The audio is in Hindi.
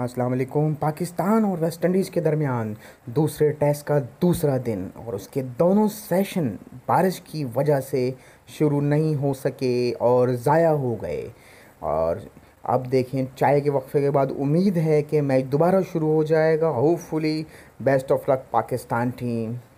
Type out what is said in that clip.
असलम पाकिस्तान और वेस्ट इंडीज़ के दरमियान दूसरे टेस्ट का दूसरा दिन और उसके दोनों सेशन बारिश की वजह से शुरू नहीं हो सके और ज़ाया हो गए और अब देखें चाय के वक्फे के बाद उम्मीद है कि मैच दोबारा शुरू हो जाएगा hopefully best of luck Pakistan team